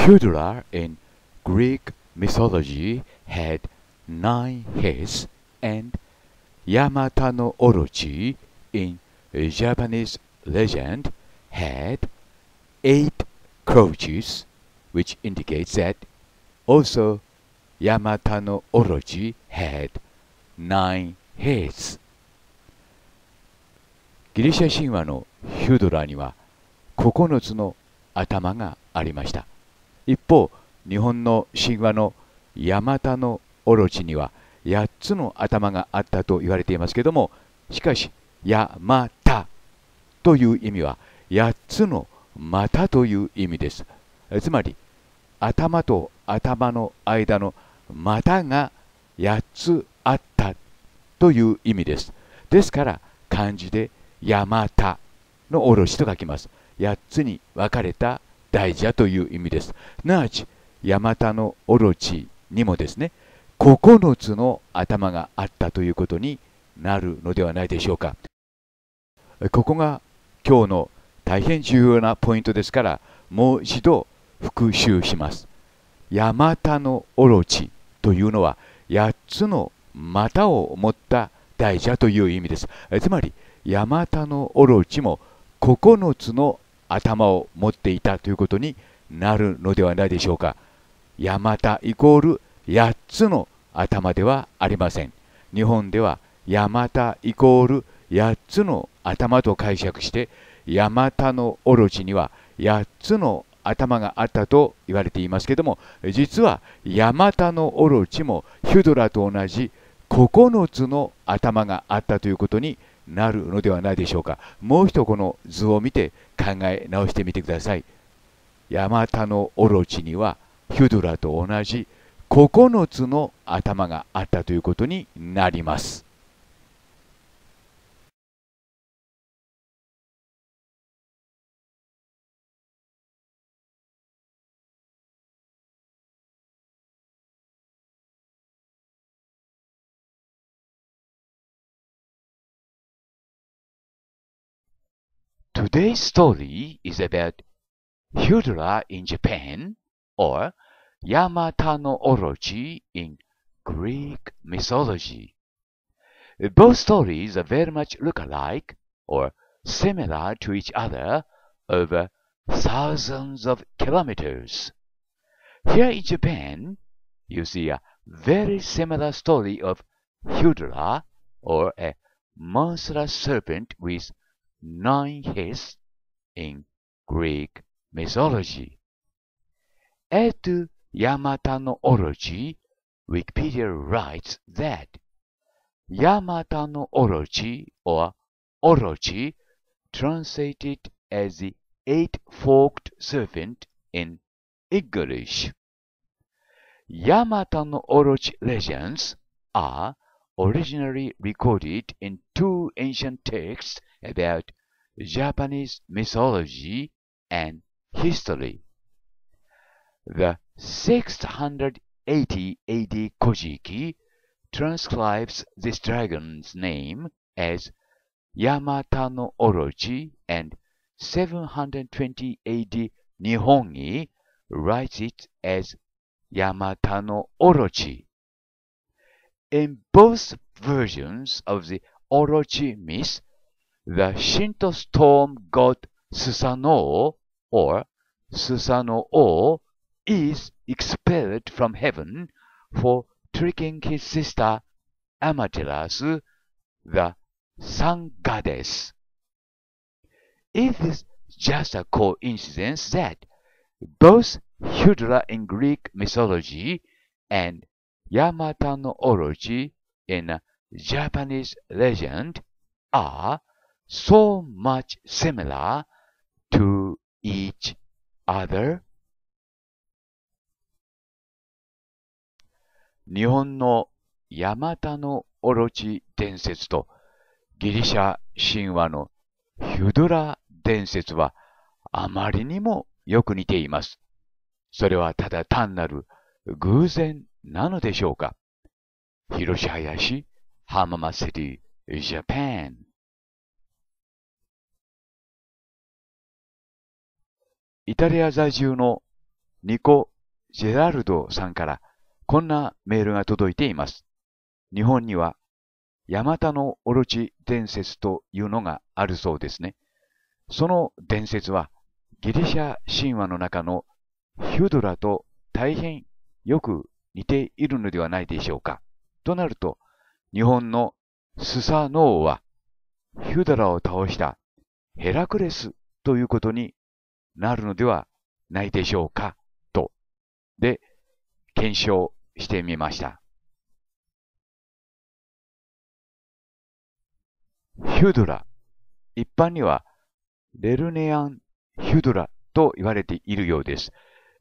Hydra in Greek mythology had nine heads and Yamata no Orochi in Japanese legend had eight crotches, which indicates that also Yamata no Orochi had nine heads. ギリシャ神話のヒュドラには9つの頭がありました。一方日本の神話のヤマタのオロチには8つの頭があったと言われていますけどもしかしヤマタという意味は8つのまたという意味ですつまり頭と頭の間の股が8つあったという意味ですですから漢字でヤマタのおろしと書きます8つに分かれた大事だという意味です。すなわち、ヤマタのオロチにもですね、9つの頭があったということになるのではないでしょうか。ここが今日の大変重要なポイントですから、もう一度復習します。ヤマタのオロチというのは、8つの股を持った大蛇という意味です。つまり、ヤマタのオロチも9つの頭を持っていたということになるのではないでしょうか。ヤマタイコール8つの頭ではありません。日本ではヤマタイコール8つの頭と解釈して、ヤマタのオロチには8つの頭があったと言われていますけども、実はヤマタのオロチもヒュドラと同じ9つの頭があったということになるのではないでしょうかもう一度この図を見て考え直してみてくださいヤマタノオロチにはヒュドラと同じ9つの頭があったということになります Today's story is about Hyudra in Japan or Yamata no Orochi in Greek mythology. Both stories are very much look-alike or similar to each other over thousands of kilometers. Here in Japan, you see a very similar story of Hyudra or a monstrous serpent with nine heads in Greek mythology. At Yamata no Orochi, Wikipedia writes that Yamata no Orochi or Orochi, translated as the eight-forked serpent in English. Yamata no Orochi legends are originally recorded in two ancient texts about Japanese mythology and history. The 680 AD Kojiki transcribes this dragon's name as Yamata no Orochi and 720 AD Nihongi writes it as Yamata no Orochi. In both versions of the Orochi myth, the Shinto storm god Susanoo or Susanoo is expelled from heaven for tricking his sister Amaterasu, the sun goddess. Is this just a coincidence that both Hydra in Greek mythology and Yamata no Orochi in Japanese legend are so much similar to each other 日本の山田のオロチ伝説とギリシャ神話のヒュドラ伝説はあまりにもよく似ています。それはただ単なる偶然なのでしょうか広し林浜松市ジャパンイタリア在住のニコ・ジェラルドさんからこんなメールが届いています。日本にはヤマタのオロチ伝説というのがあるそうですね。その伝説はギリシャ神話の中のヒュドラと大変よく似ているのではないでしょうか。となると、日本のスサノオはヒュドラを倒したヘラクレスということになるのではないでしょうかと、で、検証してみました。ヒュドラ。一般には、レルネアン・ヒュドラと言われているようです。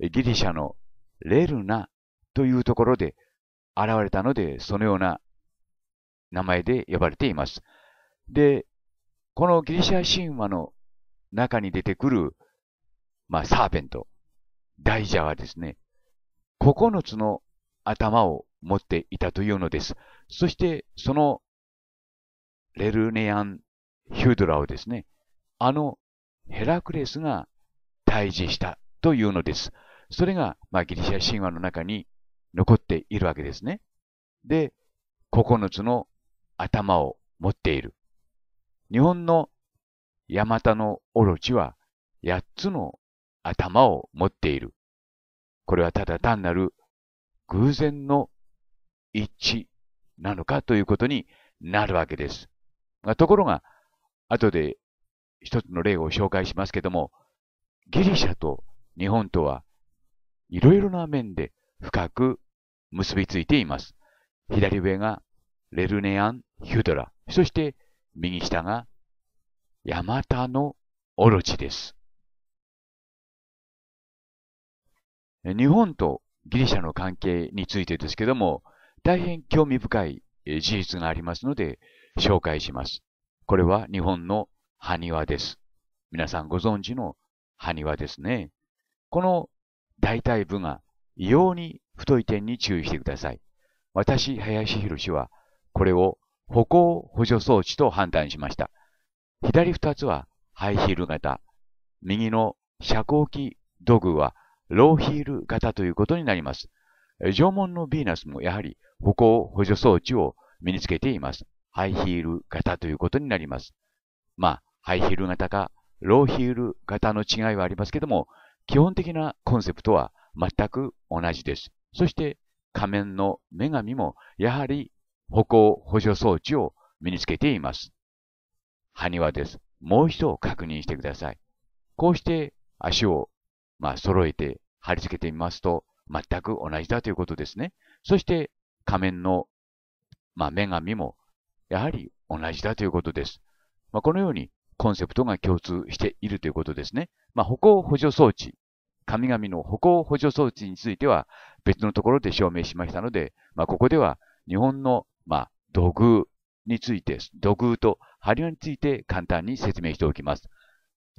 ギリシャのレルナというところで現れたので、そのような名前で呼ばれています。で、このギリシャ神話の中に出てくるまあ、サーペント、大蛇はですね、9つの頭を持っていたというのです。そして、そのレルネアン・ヒュードラをですね、あのヘラクレスが退治したというのです。それが、まあ、ギリシャ神話の中に残っているわけですね。で、9つの頭を持っている。日本のヤマタのオロチは8つの頭を持っている。これはただ単なる偶然の一致なのかということになるわけです。ところが、後で一つの例を紹介しますけども、ギリシャと日本とはいろいろな面で深く結びついています。左上がレルネアン・ヒュドラ、そして右下がヤマタのオロチです。日本とギリシャの関係についてですけども、大変興味深い事実がありますので、紹介します。これは日本の埴輪です。皆さんご存知の埴輪ですね。この大体部が異様に太い点に注意してください。私、林博士は、これを歩行補助装置と判断しました。左二つはハイヒール型、右の遮光器土偶はローヒール型ということになります。縄文のヴィーナスもやはり歩行補助装置を身につけています。ハイヒール型ということになります。まあ、ハイヒール型かローヒール型の違いはありますけども、基本的なコンセプトは全く同じです。そして、仮面の女神もやはり歩行補助装置を身につけています。埴輪です。もう一度確認してください。こうして足をまあ、揃えて貼り付けてみますと、全く同じだということですね。そして、仮面の、まあ、女神も、やはり同じだということです。まあ、このように、コンセプトが共通しているということですね。まあ、歩行補助装置、神々の歩行補助装置については、別のところで証明しましたので、まあ、ここでは、日本の、まあ、土偶について、土偶と針輪について簡単に説明しておきます。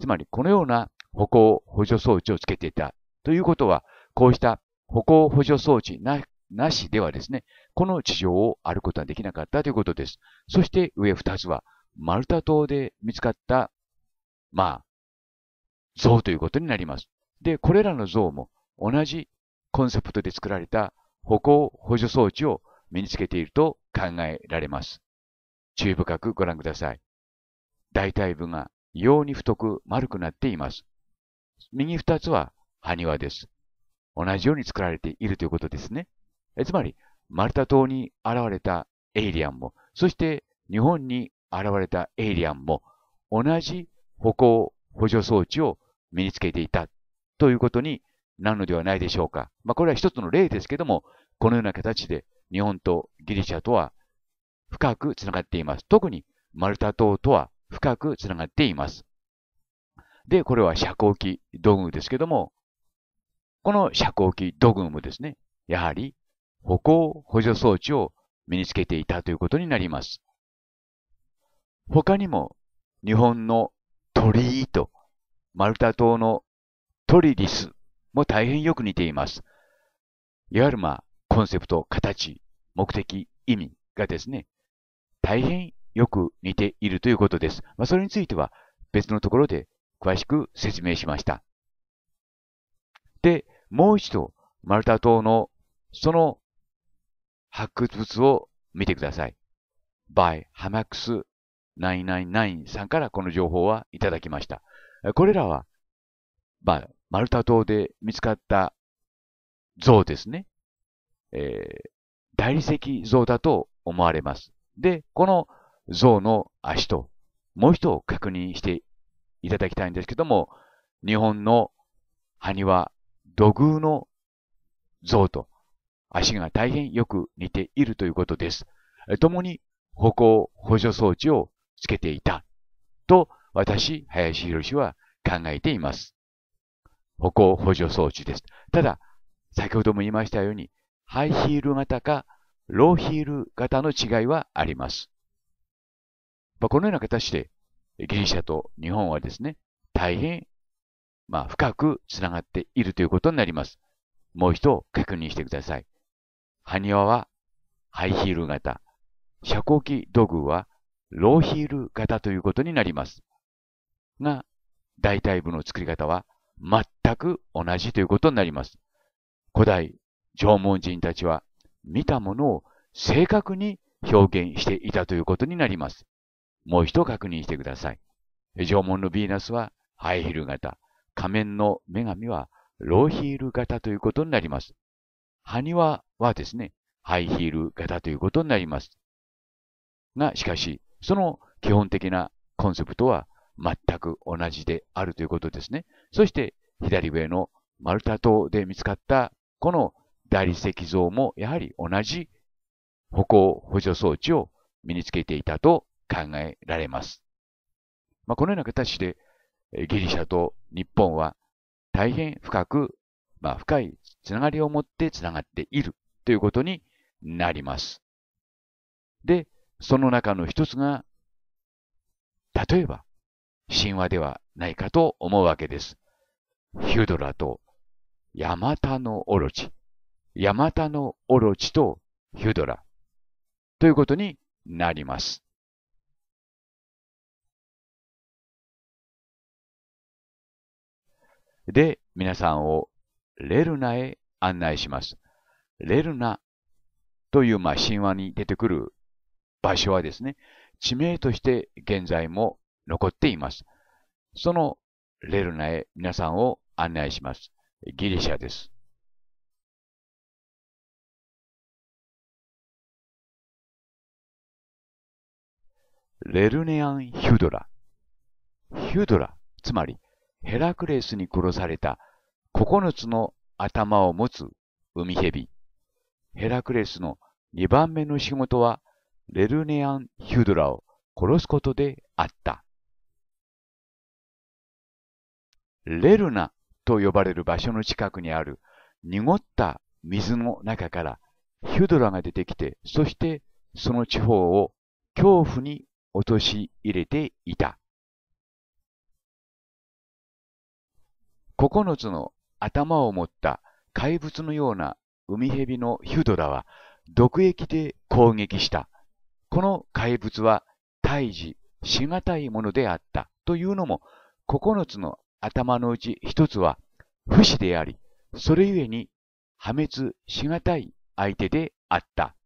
つまり、このような歩行補助装置をつけていた。ということは、こうした歩行補助装置ななしではですね、この地上を歩くことはできなかったということです。そして上二つは、マルタ島で見つかった、まあ、像ということになります。で、これらの像も同じコンセプトで作られた歩行補助装置を身につけていると考えられます。注意深くご覧ください。大腿部が異様に太く丸くなっています。右二つは埴輪です。同じように作られているということですね。えつまり、マルタ島に現れたエイリアンも、そして日本に現れたエイリアンも、同じ歩行補助装置を身につけていたということになるのではないでしょうか。まあ、これは一つの例ですけども、このような形で日本とギリシャとは深くつながっています。特にマルタ島とは深くつながっています。で、これは遮光器土偶ですけども、この遮光器土偶もですね、やはり歩行補助装置を身につけていたということになります。他にも、日本の鳥居と、マルタ島のトリリスも大変よく似ています。いわゆるまあ、コンセプト、形、目的、意味がですね、大変よく似ているということです。まあ、それについては別のところで詳しく説明しました。で、もう一度、マルタ島のその発掘物を見てください。by hamax999 さんからこの情報はいただきました。これらは、まあ、マルタ島で見つかった像ですね。えー、大理石像だと思われます。で、この像の足と、もう一度確認していただきたいんですけども、日本の埴輪、土偶の像と足が大変よく似ているということです。共に歩行補助装置をつけていたと私、林博は考えています。歩行補助装置です。ただ、先ほども言いましたように、ハイヒール型かローヒール型の違いはあります。まあ、このような形でギリシャと日本はですね、大変、まあ、深くつながっているということになります。もう一度確認してください。埴輪はハイヒール型、遮光器土偶はローヒール型ということになります。が、大体部の作り方は全く同じということになります。古代縄文人たちは見たものを正確に表現していたということになります。もう一度確認してください。縄文のヴィーナスはハイヒル型、仮面の女神はローヒール型ということになります。埴輪はですね、ハイヒール型ということになります。が、しかし、その基本的なコンセプトは全く同じであるということですね。そして、左上のマルタ島で見つかったこの大理石像もやはり同じ歩行補助装置を身につけていたと考えられます。まあ、このような形で、ギリシャと日本は大変深く、まあ、深いつながりを持ってつながっているということになります。で、その中の一つが、例えば、神話ではないかと思うわけです。ヒュドラとヤマタノオロチ。ヤマタノオロチとヒュドラ。ということになります。で、皆さんをレルナへ案内します。レルナという、まあ、神話に出てくる場所はですね、地名として現在も残っています。そのレルナへ皆さんを案内します。ギリシャです。レルネアンヒュドラ。ヒュドラ、つまりヘラクレスに殺された9つの頭を持つ海蛇。ヘラクレスの2番目の仕事はレルネアン・ヒュドラを殺すことであった。レルナと呼ばれる場所の近くにある濁った水の中からヒュドラが出てきて、そしてその地方を恐怖に陥れていた。9つの頭を持った怪物のような海蛇のヒュドラは毒液で攻撃した。この怪物は胎児、しがたいものであったというのも、9つの頭のうち1つは不死であり、それゆえに破滅しがたい相手であった。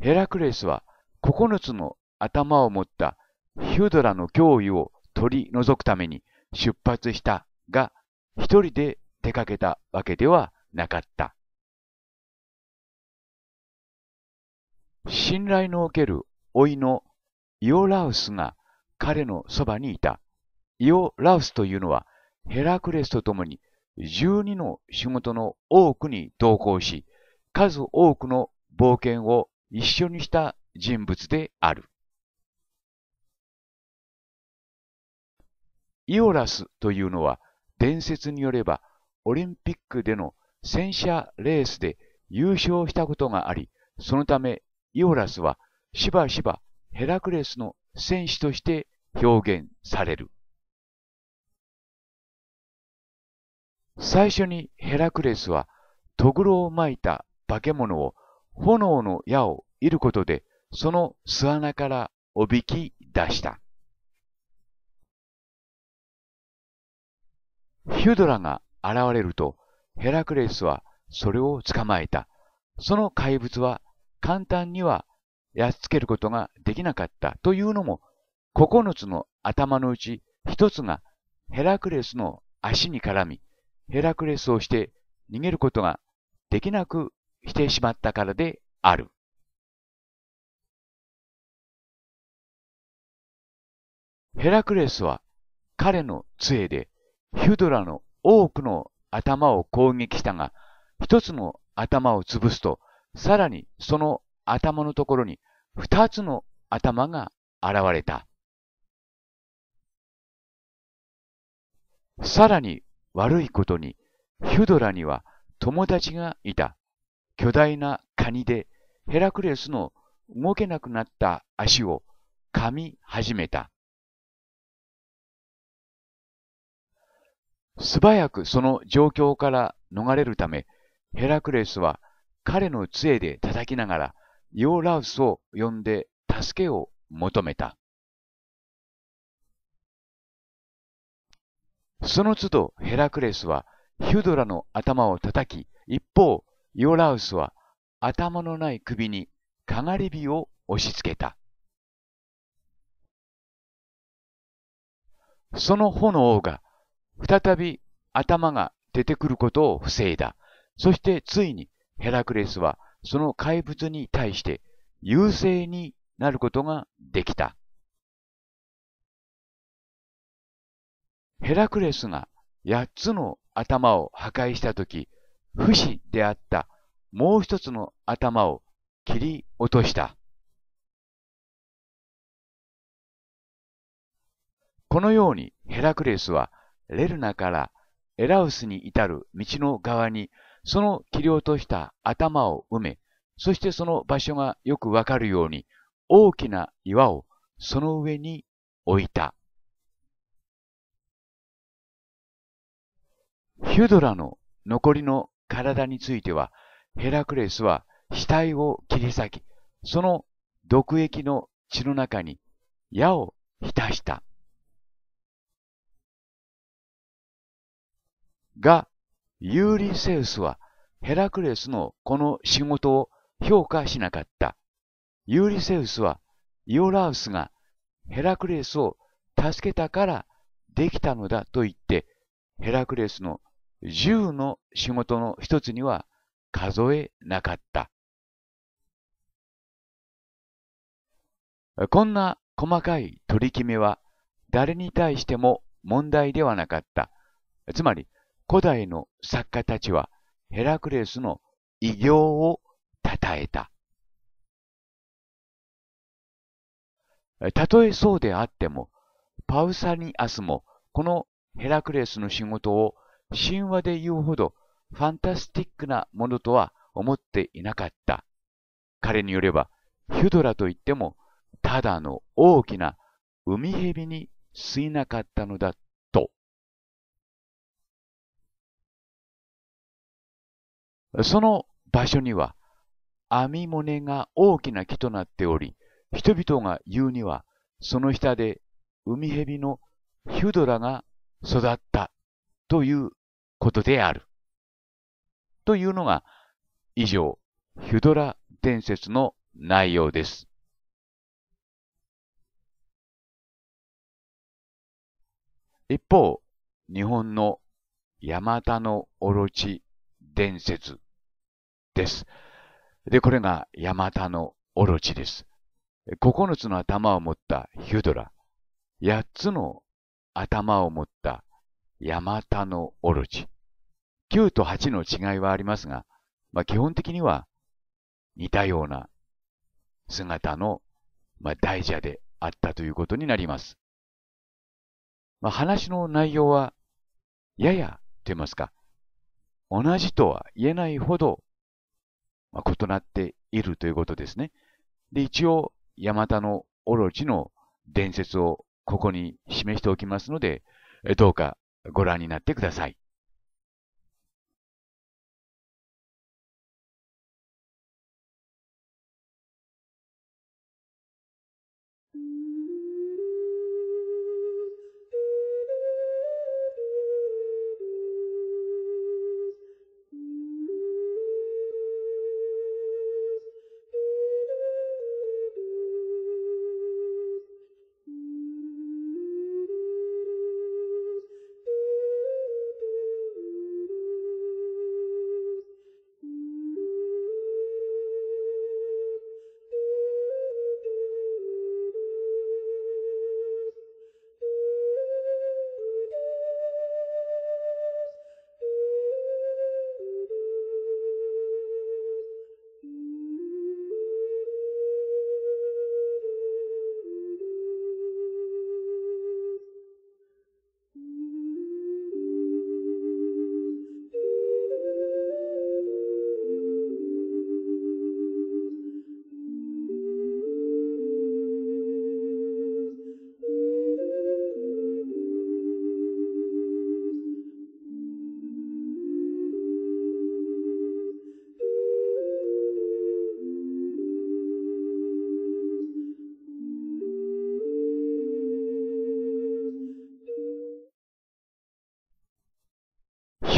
ヘラクレスは9つの頭を持ったヒュドラの脅威を取り除くために出発したが、一人で出かけたわけではなかった。信頼のおける甥のイオラウスが彼のそばにいた。イオラウスというのはヘラクレスと共に12の仕事の多くに同行し、数多くの冒険を一緒にした人物である。イオラスというのは伝説によればオリンピックでの戦車レースで優勝したことがあり、そのためイオラスはしばしばヘラクレスの戦士として表現される。最初にヘラクレスはトグロを巻いた化け物を炎の矢を射ることでその巣穴からおびき出した。ヒュドラが現れると、ヘラクレスはそれを捕まえた。その怪物は簡単にはやっつけることができなかったというのも、9つの頭のうち1つがヘラクレスの足に絡み、ヘラクレスをして逃げることができなくしてしまったからである。ヘラクレスは彼の杖でヒュドラの多くの頭を攻撃したが、一つの頭を潰すと、さらにその頭のところに二つの頭が現れた。さらに悪いことに、ヒュドラには友達がいた。巨大なカニでヘラクレスの動けなくなった足を噛み始めた。素早くその状況から逃れるため、ヘラクレスは彼の杖で叩きながら、ヨーラウスを呼んで助けを求めた。その都度ヘラクレスはヒュドラの頭を叩き、一方、ヨーラウスは頭のない首にかがり火を押し付けた。その炎が再び頭が出てくることを防いだ。そしてついにヘラクレスはその怪物に対して優勢になることができた。ヘラクレスが八つの頭を破壊したとき、不死であったもう一つの頭を切り落とした。このようにヘラクレスはレルナからエラウスに至る道の側に、その切り落とした頭を埋め、そしてその場所がよくわかるように、大きな岩をその上に置いた。ヒュドラの残りの体については、ヘラクレスは死体を切り裂き、その毒液の血の中に矢を浸した。が、ユーリセウスはヘラクレスのこの仕事を評価しなかった。ユーリセウスはイオラウスがヘラクレスを助けたからできたのだと言って、ヘラクレスの銃の仕事の一つには数えなかった。こんな細かい取り決めは誰に対しても問題ではなかった。つまり、古代の作家たちはヘラクレスの偉業を称えた。たとえそうであっても、パウサニアスもこのヘラクレスの仕事を神話で言うほどファンタスティックなものとは思っていなかった。彼によれば、ヒュドラといっても、ただの大きな海蛇に過ぎなかったのだその場所には網骨が大きな木となっており、人々が言うには、その下で海蛇のヒュドラが育ったということである。というのが、以上、ヒュドラ伝説の内容です。一方、日本の山田のオロチ伝説です。で、これがヤマタのオロチです。9つの頭を持ったヒュドラ、8つの頭を持ったヤマタのオロチ。9と8の違いはありますが、まあ、基本的には似たような姿の、まあ、大蛇であったということになります。まあ、話の内容は、ややと言いますか、同じとは言えないほど、まあ、異なっているということですね。で、一応、ヤマタのオロチの伝説をここに示しておきますので、どうかご覧になってください。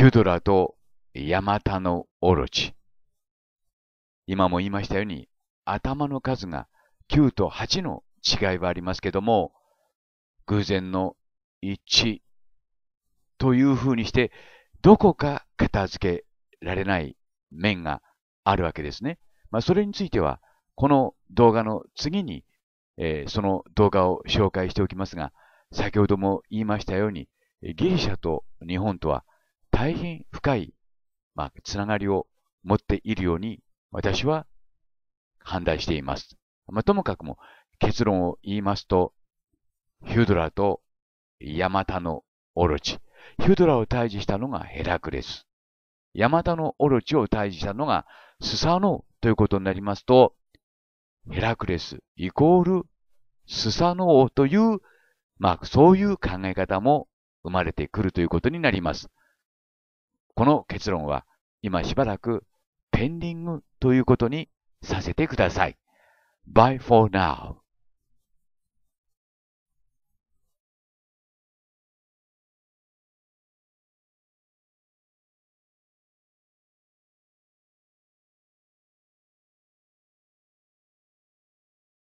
ヒュドラとヤマタノオロチ。今も言いましたように、頭の数が9と8の違いはありますけども、偶然の1というふうにして、どこか片付けられない面があるわけですね。まあ、それについては、この動画の次に、えー、その動画を紹介しておきますが、先ほども言いましたように、ギリシャと日本とは大変深い、まあ、つながりを持っているように私は判断しています。まあ、ともかくも結論を言いますと、ヒュドラとヤマタのオロチ。ヒュドラを退治したのがヘラクレス。ヤマタのオロチを退治したのがスサノオということになりますと、ヘラクレスイコールスサノオという、まあそういう考え方も生まれてくるということになります。この結論は今しばらくペンディングということにさせてください。Bye for now.